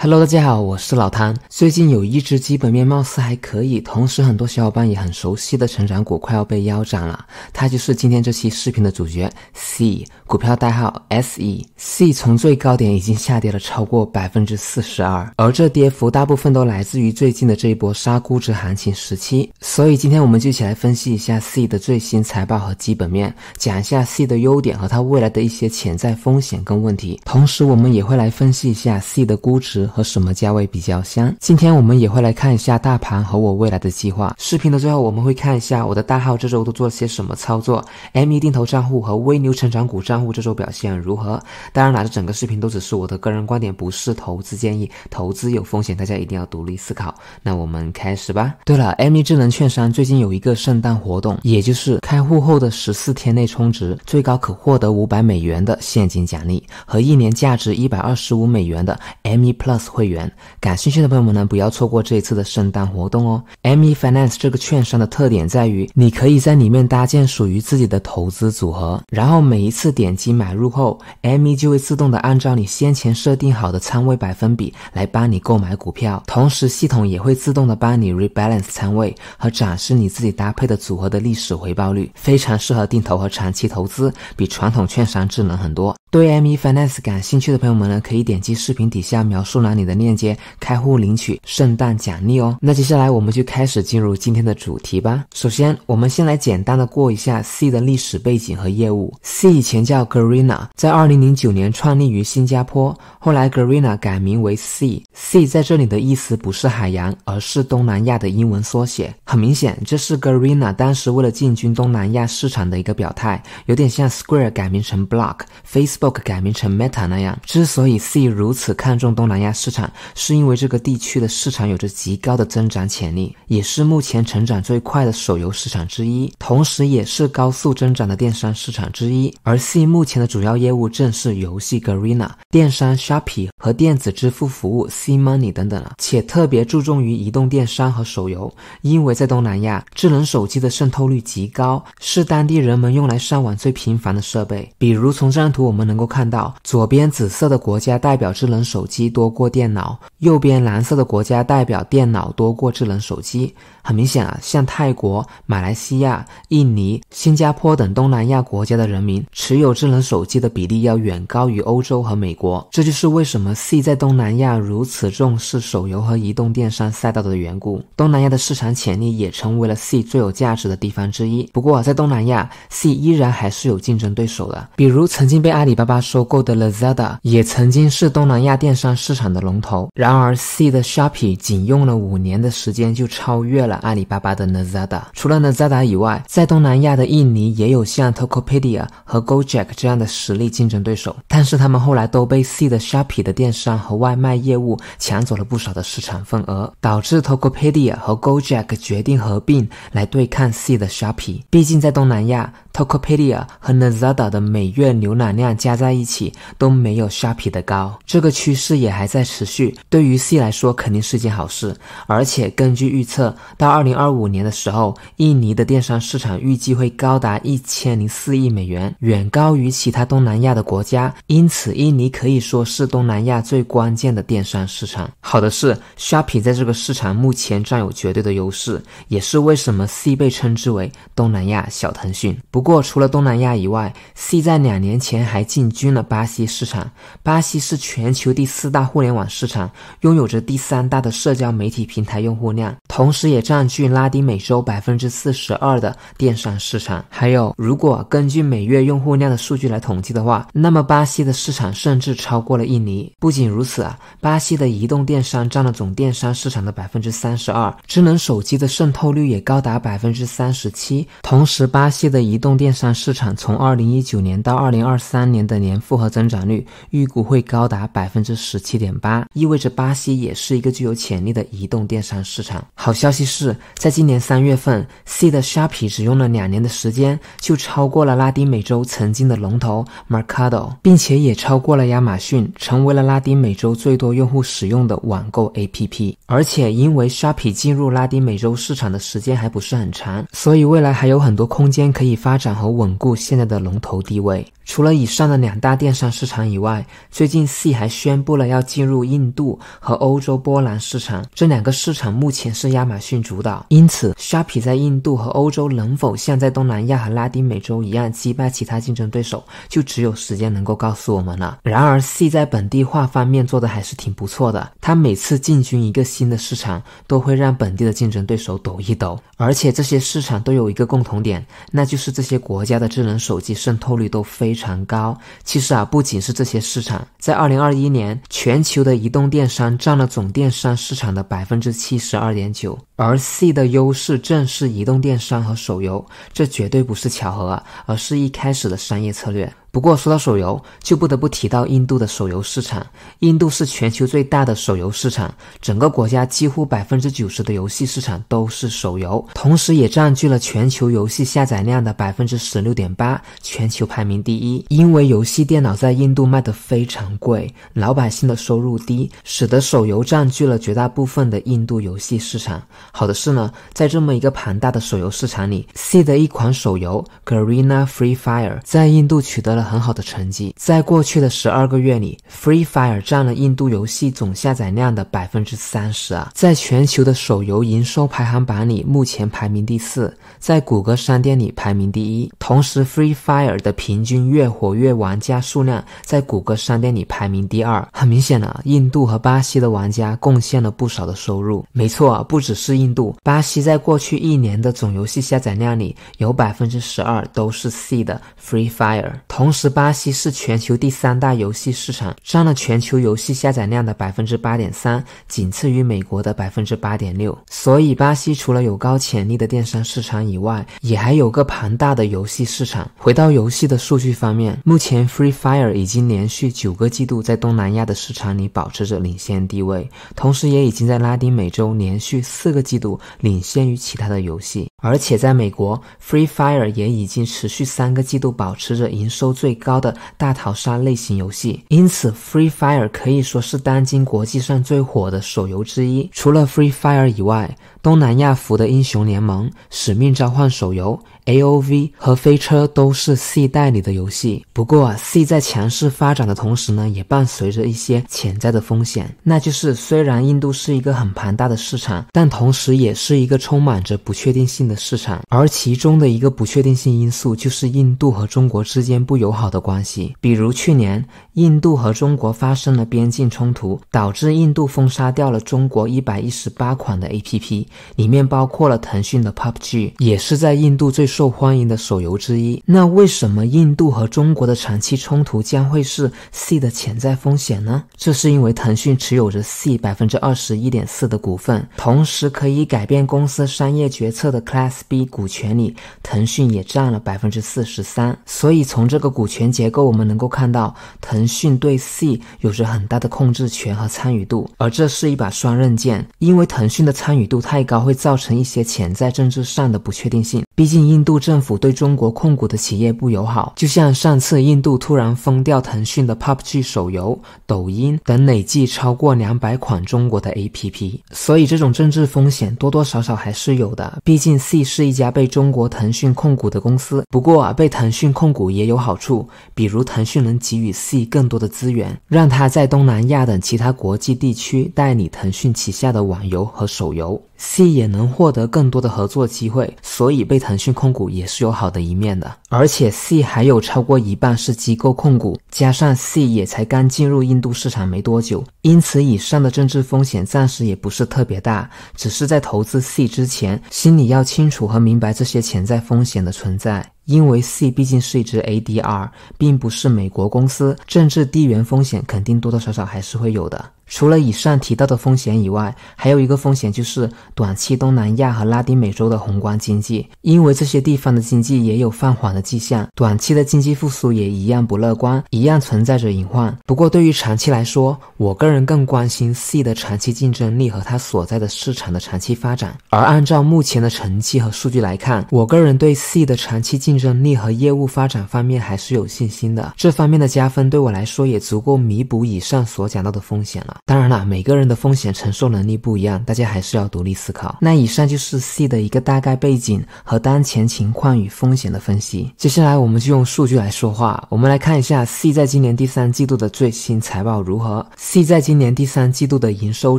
Hello，大家好，我是老汤。最近有一只基本面貌似还可以，同时很多小伙伴也很熟悉的成长股快要被腰斩了，它就是今天这期视频的主角 C 股票代号 SE。C 从最高点已经下跌了超过百分之四十二，而这跌幅大部分都来自于最近的这一波杀估值行情时期。所以今天我们就一起来分析一下 C 的最新财报和基本面，讲一下 C 的优点和它未来的一些潜在风险跟问题，同时我们也会来分析一下 C 的估值。和什么价位比较香？今天我们也会来看一下大盘和我未来的计划。视频的最后，我们会看一下我的大号这周都做了些什么操作，ME 定投账户和微牛成长股账户这周表现如何？当然，拿着整个视频都只是我的个人观点，不是投资建议。投资有风险，大家一定要独立思考。那我们开始吧。对了，ME 智能券商最近有一个圣诞活动，也就是开户后的十四天内充值，最高可获得五百美元的现金奖励和一年价值一百二十五美元的 ME Plus。会员感兴趣的朋友们呢，不要错过这一次的圣诞活动哦。ME Finance 这个券商的特点在于，你可以在里面搭建属于自己的投资组合，然后每一次点击买入后，ME 就会自动的按照你先前设定好的仓位百分比来帮你购买股票，同时系统也会自动的帮你 rebalance 仓位和展示你自己搭配的组合的历史回报率，非常适合定投和长期投资，比传统券商智能很多。对 ME Finance 感兴趣的朋友们呢，可以点击视频底下描述。拿你的链接开户领取圣诞奖励哦。那接下来我们就开始进入今天的主题吧。首先，我们先来简单的过一下 C 的历史背景和业务。C 以前叫 Garena，在二零零九年创立于新加坡，后来 Garena 改名为 C。C 在这里的意思不是海洋，而是东南亚的英文缩写。很明显，这是 Garena 当时为了进军东南亚市场的一个表态，有点像 Square 改名成 Block，Facebook 改名成 Meta 那样。之所以 C 如此看重东南亚，市场是因为这个地区的市场有着极高的增长潜力，也是目前成长最快的手游市场之一，同时也是高速增长的电商市场之一。而 C 目前的主要业务正是游戏 Garena、电商 Shopee 和电子支付服务 C Money 等等了，且特别注重于移动电商和手游，因为在东南亚，智能手机的渗透率极高，是当地人们用来上网最频繁的设备。比如从这张图我们能够看到，左边紫色的国家代表智能手机多过。过电脑，右边蓝色的国家代表电脑多过智能手机。很明显啊，像泰国、马来西亚、印尼、新加坡等东南亚国家的人民持有智能手机的比例要远高于欧洲和美国。这就是为什么 C 在东南亚如此重视手游和移动电商赛道的缘故。东南亚的市场潜力也成为了 C 最有价值的地方之一。不过，在东南亚，C 依然还是有竞争对手的，比如曾经被阿里巴巴收购的 Lazada，也曾经是东南亚电商市场。的龙头，然而，C 的 Shopee 仅用了五年的时间就超越了阿里巴巴的 Lazada。除了 Lazada 以外，在东南亚的印尼也有像 Tokopedia 和 Gojek 这样的实力竞争对手，但是他们后来都被 C 的 Shopee 的电商和外卖业务抢走了不少的市场份额，导致 Tokopedia 和 Gojek 决定合并来对抗 C 的 Shopee。毕竟在东南亚。Tokopedia 和 Nzada a 的每月浏览量加在一起都没有 Shopee 的高，这个趋势也还在持续。对于 C 来说肯定是件好事，而且根据预测，到二零二五年的时候，印尼的电商市场预计会高达一千零四亿美元，远高于其他东南亚的国家。因此，印尼可以说是东南亚最关键的电商市场。好的是，Shopee 在这个市场目前占有绝对的优势，也是为什么 C 被称之为东南亚小腾讯。不。不过，除了东南亚以外，C 在两年前还进军了巴西市场。巴西是全球第四大互联网市场，拥有着第三大的社交媒体平台用户量，同时也占据拉丁美洲百分之四十二的电商市场。还有，如果根据每月用户量的数据来统计的话，那么巴西的市场甚至超过了印尼。不仅如此啊，巴西的移动电商占了总电商市场的百分之三十二，智能手机的渗透率也高达百分之三十七。同时，巴西的移动电商市场从二零一九年到二零二三年的年复合增长率预估会高达百分之十七点八，意味着巴西也是一个具有潜力的移动电商市场。好消息是，在今年三月份，C 的 Shopee 只用了两年的时间就超过了拉丁美洲曾经的龙头 Mercado，并且也超过了亚马逊，成为了拉丁美洲最多用户使用的网购 APP。而且因为 Shopee 进入拉丁美洲市场的时间还不是很长，所以未来还有很多空间可以发。和稳固现在的龙头地位。除了以上的两大电商市场以外，最近 C 还宣布了要进入印度和欧洲波兰市场。这两个市场目前是亚马逊主导，因此 Shopee 在印度和欧洲能否像在东南亚和拉丁美洲一样击败其他竞争对手，就只有时间能够告诉我们了。然而，C 在本地化方面做的还是挺不错的。它每次进军一个新的市场，都会让本地的竞争对手抖一抖。而且这些市场都有一个共同点，那就是这些国家的智能手机渗透率都非。非常高。其实啊，不仅是这些市场，在二零二一年，全球的移动电商占了总电商市场的百分之七十二点九，而 C 的优势正是移动电商和手游，这绝对不是巧合啊，而是一开始的商业策略。不过说到手游，就不得不提到印度的手游市场。印度是全球最大的手游市场，整个国家几乎百分之九十的游戏市场都是手游，同时也占据了全球游戏下载量的百分之十六点八，全球排名第一。一，因为游戏电脑在印度卖得非常贵，老百姓的收入低，使得手游占据了绝大部分的印度游戏市场。好的是呢，在这么一个庞大的手游市场里，C 的一款手游《Garena Free Fire》在印度取得了很好的成绩。在过去的十二个月里，《Free Fire》占了印度游戏总下载量的百分之三十啊！在全球的手游营收排行榜里，目前排名第四，在谷歌商店里排名第一。同时，《Free Fire》的平均越活跃玩家数量在谷歌商店里排名第二，很明显了。印度和巴西的玩家贡献了不少的收入。没错，不只是印度，巴西在过去一年的总游戏下载量里，有百分之十二都是 C 的 Free Fire。同时，巴西是全球第三大游戏市场，占了全球游戏下载量的百分之八点三，仅次于美国的百分之八点六。所以，巴西除了有高潜力的电商市场以外，也还有个庞大的游戏市场。回到游戏的数据。方面，目前 Free Fire 已经连续九个季度在东南亚的市场里保持着领先地位，同时也已经在拉丁美洲连续四个季度领先于其他的游戏。而且在美国，Free Fire 也已经持续三个季度保持着营收最高的大逃杀类型游戏，因此 Free Fire 可以说是当今国际上最火的手游之一。除了 Free Fire 以外，东南亚服的《英雄联盟》、《使命召唤》手游、A O V 和飞车都是 C 代理的游戏。不过，c 在强势发展的同时呢，也伴随着一些潜在的风险，那就是虽然印度是一个很庞大的市场，但同时也是一个充满着不确定性的。市场，而其中的一个不确定性因素就是印度和中国之间不友好的关系。比如去年，印度和中国发生了边境冲突，导致印度封杀掉了中国一百一十八款的 APP，里面包括了腾讯的 pubg，也是在印度最受欢迎的手游之一。那为什么印度和中国的长期冲突将会是 C 的潜在风险呢？这是因为腾讯持有着 C 百分之二十一点四的股份，同时可以改变公司商业决策的 cl。SB 股权里，腾讯也占了百分之四十三。所以从这个股权结构，我们能够看到，腾讯对 C 有着很大的控制权和参与度。而这是一把双刃剑，因为腾讯的参与度太高，会造成一些潜在政治上的不确定性。毕竟，印度政府对中国控股的企业不友好，就像上次印度突然封掉腾讯的 PUBG 手游、抖音等累计超过两百款中国的 APP，所以这种政治风险多多少少还是有的。毕竟，C 是一家被中国腾讯控股的公司，不过啊，被腾讯控股也有好处，比如腾讯能给予 C 更多的资源，让他在东南亚等其他国际地区代理腾讯旗下的网游和手游。C 也能获得更多的合作机会，所以被腾讯控股也是有好的一面的。而且 C 还有超过一半是机构控股，加上 C 也才刚进入印度市场没多久，因此以上的政治风险暂时也不是特别大，只是在投资 C 之前，心里要清楚和明白这些潜在风险的存在，因为 C 毕竟是一只 ADR，并不是美国公司，政治地缘风险肯定多多少少还是会有的。除了以上提到的风险以外，还有一个风险就是短期东南亚和拉丁美洲的宏观经济，因为这些地方的经济也有放缓的迹象，短期的经济复苏也一样不乐观，一样存在着隐患。不过对于长期来说，我个人更关心 C 的长期竞争力和它所在的市场的长期发展。而按照目前的成绩和数据来看，我个人对 C 的长期竞争力和业务发展方面还是有信心的。这方面的加分对我来说也足够弥补以上所讲到的风险了。当然了，每个人的风险承受能力不一样，大家还是要独立思考。那以上就是 C 的一个大概背景和当前情况与风险的分析。接下来我们就用数据来说话。我们来看一下 C 在今年第三季度的最新财报如何。C 在今年第三季度的营收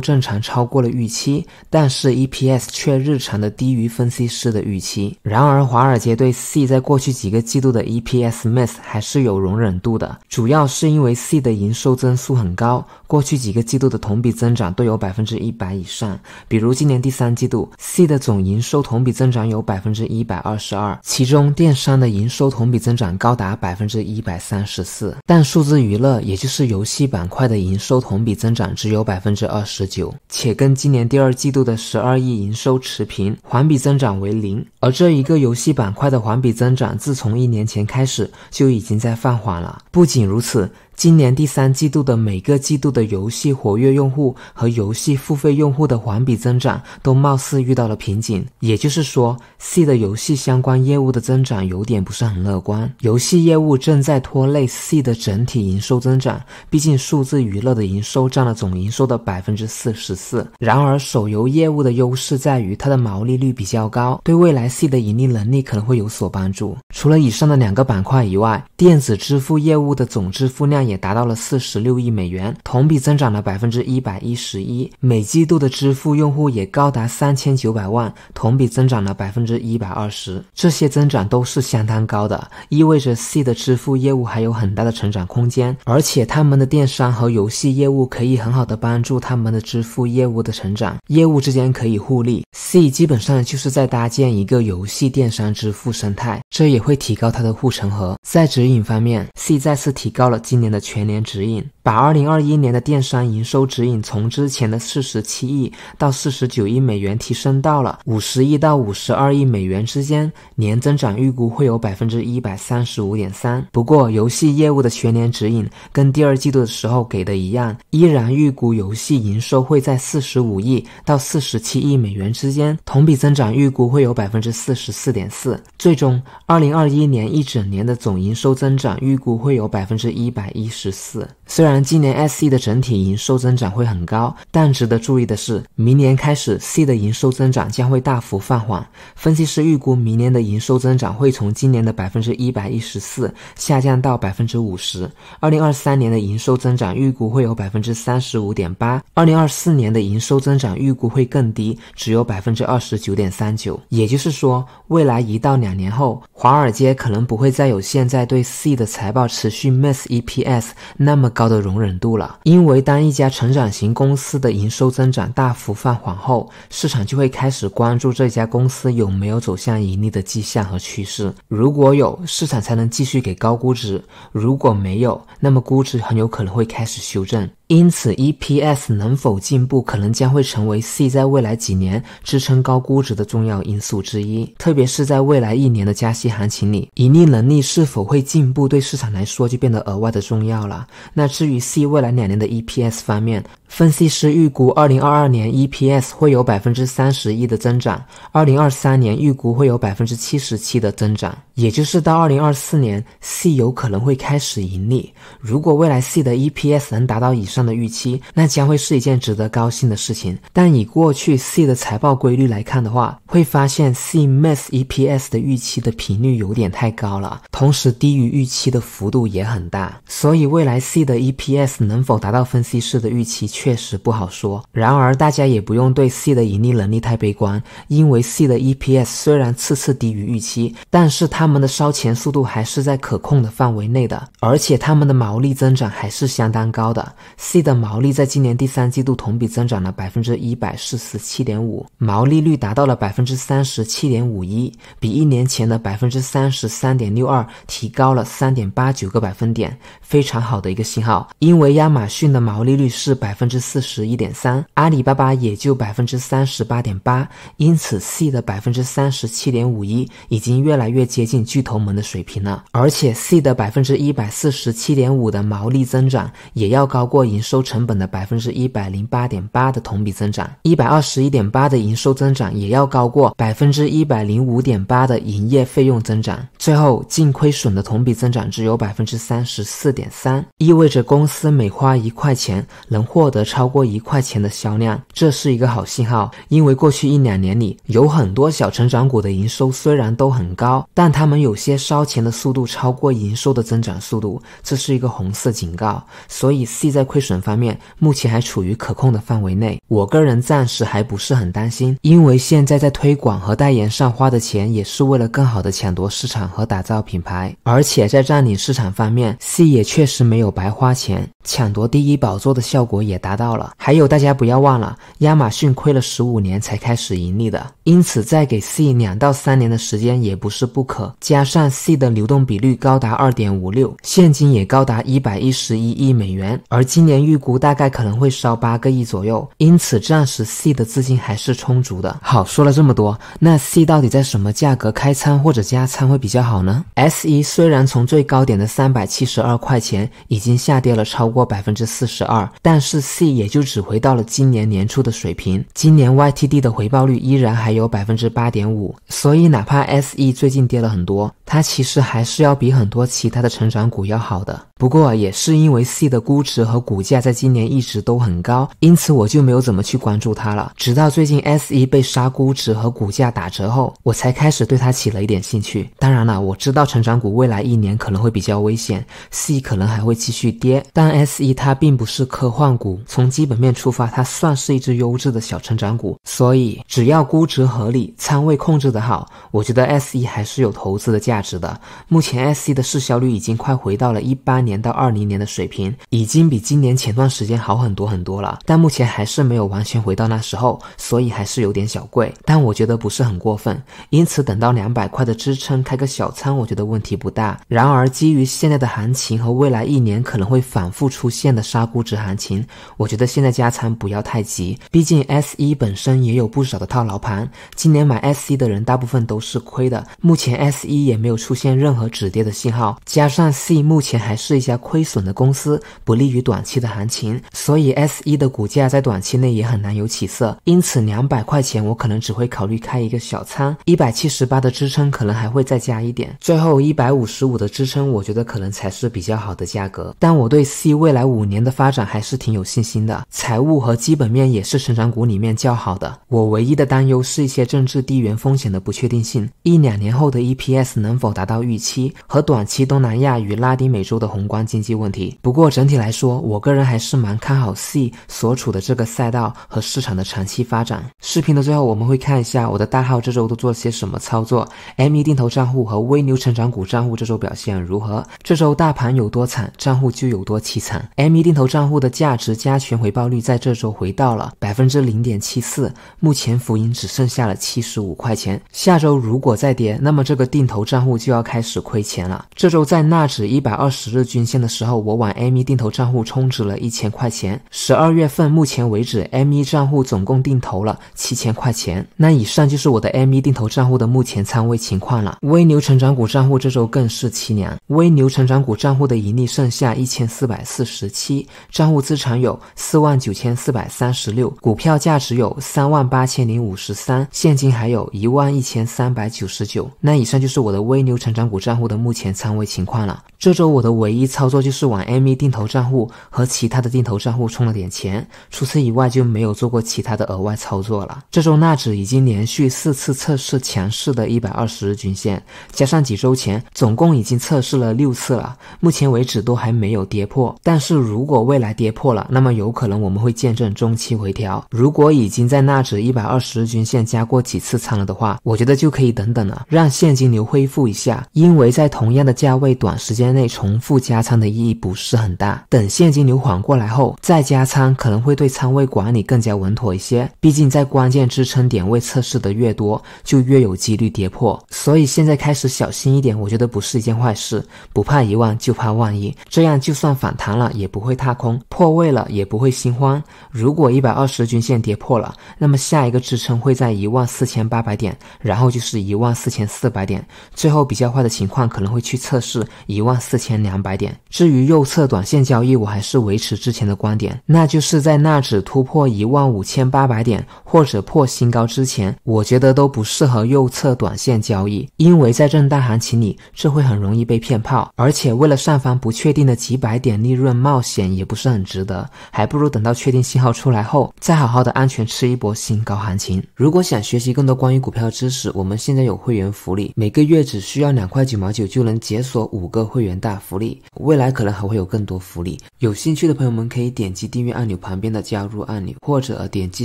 正常超过了预期，但是 EPS 却日常的低于分析师的预期。然而，华尔街对 C 在过去几个季度的 EPS miss 还是有容忍度的，主要是因为 C 的营收增速很高，过去几个季。季度的同比增长都有百分之一百以上，比如今年第三季度 C 的总营收同比增长有百分之一百二十二，其中电商的营收同比增长高达百分之一百三十四。但数字娱乐，也就是游戏板块的营收同比增长只有百分之二十九，且跟今年第二季度的十二亿营收持平，环比增长为零。而这一个游戏板块的环比增长，自从一年前开始就已经在放缓了。不仅如此。今年第三季度的每个季度的游戏活跃用户和游戏付费用户的环比增长都貌似遇到了瓶颈，也就是说，C 的游戏相关业务的增长有点不是很乐观。游戏业务正在拖累 C 的整体营收增长，毕竟数字娱乐的营收占了总营收的百分之四十四。然而，手游业务的优势在于它的毛利率比较高，对未来 C 的盈利能力可能会有所帮助。除了以上的两个板块以外，电子支付业务的总支付量。也达到了四十六亿美元，同比增长了百分之一百一十一。每季度的支付用户也高达三千九百万，同比增长了百分之一百二十。这些增长都是相当高的，意味着 C 的支付业务还有很大的成长空间。而且他们的电商和游戏业务可以很好的帮助他们的支付业务的成长，业务之间可以互利。C 基本上就是在搭建一个游戏电商支付生态，这也会提高它的护城河。在指引方面，C 再次提高了今年。的全年指引，把2021年的电商营收指引从之前的47亿到49亿美元提升到了50亿到52亿美元之间，年增长预估会有135.3%。不过，游戏业务的全年指引跟第二季度的时候给的一样，依然预估游戏营收会在45亿到47亿美元之间，同比增长预估会有44.4%。最终，2021年一整年的总营收增长预估会有110%。一十四。虽然今年 S C 的整体营收增长会很高，但值得注意的是，明年开始 C 的营收增长将会大幅放缓。分析师预估，明年的营收增长会从今年的百分之一百一十四下降到百分之五十。二零二三年的营收增长预估会有百分之三十五点八，二零二四年的营收增长预估会更低，只有百分之二十九点三九。也就是说，未来一到两年后，华尔街可能不会再有现在对 C 的财报持续 miss E P s 那么高的容忍度了，因为当一家成长型公司的营收增长大幅放缓后，市场就会开始关注这家公司有没有走向盈利的迹象和趋势。如果有，市场才能继续给高估值；如果没有，那么估值很有可能会开始修正。因此，EPS 能否进步，可能将会成为 C 在未来几年支撑高估值的重要因素之一。特别是在未来一年的加息行情里，盈利能力是否会进步，对市场来说就变得额外的重要了。那至于 C 未来两年的 EPS 方面，分析师预估，二零二二年 EPS 会有百分之三十一的增长，二零二三年预估会有百分之七十七的增长，也就是到二零二四年，C 有可能会开始盈利。如果未来 C 的 EPS 能达到以上的预期，那将会是一件值得高兴的事情。但以过去 C 的财报规律来看的话，会发现 C miss EPS 的预期的频率有点太高了，同时低于预期的幅度也很大。所以未来 C 的 EPS 能否达到分析师的预期确实不好说。然而大家也不用对 C 的盈利能力太悲观，因为 C 的 EPS 虽然次次低于预期，但是他们的烧钱速度还是在可控的范围内的，而且他们的毛利增长还是相当高的。C 的毛利在今年第三季度同比增长了百分之一百四十七点五，毛利率达到了百分之三十七点五一，比一年前的百分之三十三点六二提高了三点八九个百分点，非常好的一个信号。因为亚马逊的毛利率是百分之四十一点三，阿里巴巴也就百分之三十八点八，因此 C 的百分之三十七点五一已经越来越接近巨头们的水平了。而且 C 的百分之一百四十七点五的毛利增长也要高过。营收成本的百分之一百零八点八的同比增长，一百二十一点八的营收增长也要高过百分之一百零五点八的营业费用增长。最后净亏损的同比增长只有百分之三十四点三，意味着公司每花一块钱能获得超过一块钱的销量，这是一个好信号。因为过去一两年里，有很多小成长股的营收虽然都很高，但他们有些烧钱的速度超过营收的增长速度，这是一个红色警告。所以，c 在亏。损方面目前还处于可控的范围内，我个人暂时还不是很担心，因为现在在推广和代言上花的钱也是为了更好的抢夺市场和打造品牌，而且在占领市场方面，C 也确实没有白花钱，抢夺第一宝座的效果也达到了。还有大家不要忘了，亚马逊亏了十五年才开始盈利的，因此再给 C 两到三年的时间也不是不可。加上 C 的流动比率高达二点五六，现金也高达一百一十一亿美元，而今年。预估大概可能会烧八个亿左右，因此暂时 C 的资金还是充足的。好，说了这么多，那 C 到底在什么价格开仓或者加仓会比较好呢？S 一虽然从最高点的三百七十二块钱已经下跌了超过百分之四十二，但是 C 也就只回到了今年年初的水平。今年 YTD 的回报率依然还有百分之八点五，所以哪怕 S 一最近跌了很多，它其实还是要比很多其他的成长股要好的。不过也是因为 C 的估值和股。价在今年一直都很高，因此我就没有怎么去关注它了。直到最近 S E 被杀，估值和股价打折后，我才开始对它起了一点兴趣。当然了，我知道成长股未来一年可能会比较危险，C 可能还会继续跌，但 S E 它并不是科幻股，从基本面出发，它算是一只优质的小成长股。所以只要估值合理，仓位控制的好，我觉得 S E 还是有投资的价值的。目前 S E 的市销率已经快回到了一八年到二零年的水平，已经比今年。前段时间好很多很多了，但目前还是没有完全回到那时候，所以还是有点小贵。但我觉得不是很过分，因此等到两百块的支撑开个小仓，我觉得问题不大。然而，基于现在的行情和未来一年可能会反复出现的杀估值行情，我觉得现在加仓不要太急。毕竟 S 一本身也有不少的套牢盘，今年买 S 一的人大部分都是亏的。目前 S 一也没有出现任何止跌的信号，加上 C 目前还是一家亏损的公司，不利于短期。的行情，所以 S 一的股价在短期内也很难有起色，因此两百块钱我可能只会考虑开一个小仓，一百七十八的支撑可能还会再加一点，最后一百五十五的支撑，我觉得可能才是比较好的价格。但我对 C 未来五年的发展还是挺有信心的，财务和基本面也是成长股里面较好的。我唯一的担忧是一些政治地缘风险的不确定性，一两年后的 EPS 能否达到预期和短期东南亚与拉丁美洲的宏观经济问题。不过整体来说，我。个人还是蛮看好 C 所处的这个赛道和市场的长期发展。视频的最后，我们会看一下我的大号这周都做了些什么操作。M 一定投账户和微牛成长股账户这周表现如何？这周大盘有多惨，账户就有多凄惨。M 一定投账户的价值加权回报率在这周回到了百分之零点七四，目前浮盈只剩下了七十五块钱。下周如果再跌，那么这个定投账户就要开始亏钱了。这周在纳指一百二十日均线的时候，我往 M 一定投账户充。值了一千块钱。十二月份目前为止 m 一账户总共定投了七千块钱。那以上就是我的 m 一定投账户的目前仓位情况了。微牛成长股账户这周更是凄凉，微牛成长股账户的盈利剩下一千四百四十七，账户资产有四万九千四百三十六，股票价值有三万八千零五十三，现金还有一万一千三百九十九。那以上就是我的微牛成长股账户的目前仓位情况了。这周我的唯一操作就是往 m 一定投账户和其他的定投账户充了点钱，除此以外就没有做过其他的额外操作了。这周纳指已经连续四次测试强势的一百二十日均线，加上几周前，总共已经测试了六次了，目前为止都还没有跌破。但是如果未来跌破了，那么有可能我们会见证中期回调。如果已经在纳指一百二十日均线加过几次仓了的话，我觉得就可以等等了，让现金流恢复一下，因为在同样的价位，短时间内重复加仓的意义不是很大。等现金流。缓过来后再加仓，可能会对仓位管理更加稳妥一些。毕竟在关键支撑点位测试的越多，就越有几率跌破。所以现在开始小心一点，我觉得不是一件坏事。不怕一万，就怕万一。这样就算反弹了也不会踏空，破位了也不会心慌。如果一百二十均线跌破了，那么下一个支撑会在一万四千八百点，然后就是一万四千四百点，最后比较坏的情况可能会去测试一万四千两百点。至于右侧短线交易，我还是。维持之前的观点，那就是在纳指突破一万五千八百点或者破新高之前，我觉得都不适合右侧短线交易，因为在震荡行情里，这会很容易被骗炮，而且为了上方不确定的几百点利润冒险也不是很值得，还不如等到确定信号出来后，再好好的安全吃一波新高行情。如果想学习更多关于股票的知识，我们现在有会员福利，每个月只需要两块九毛九就能解锁五个会员大福利，未来可能还会有更多福利，有兴。进去的朋友们可以点击订阅按钮旁边的加入按钮，或者点击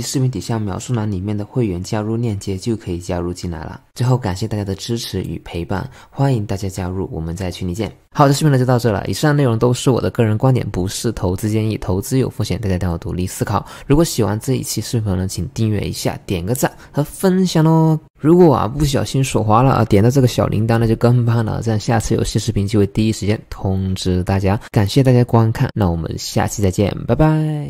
视频底下描述栏里面的会员加入链接就可以加入进来了。最后感谢大家的支持与陪伴，欢迎大家加入，我们在群里见。好的，视频呢就到这了，以上内容都是我的个人观点，不是投资建议，投资有风险，大家都要独立思考。如果喜欢这一期视频呢，请订阅一下，点个赞和分享哦。如果啊不小心手滑了啊，点到这个小铃铛呢，就更棒了。这样下次有新视频就会第一时间通知大家。感谢大家观看，那我们下期再见，拜拜。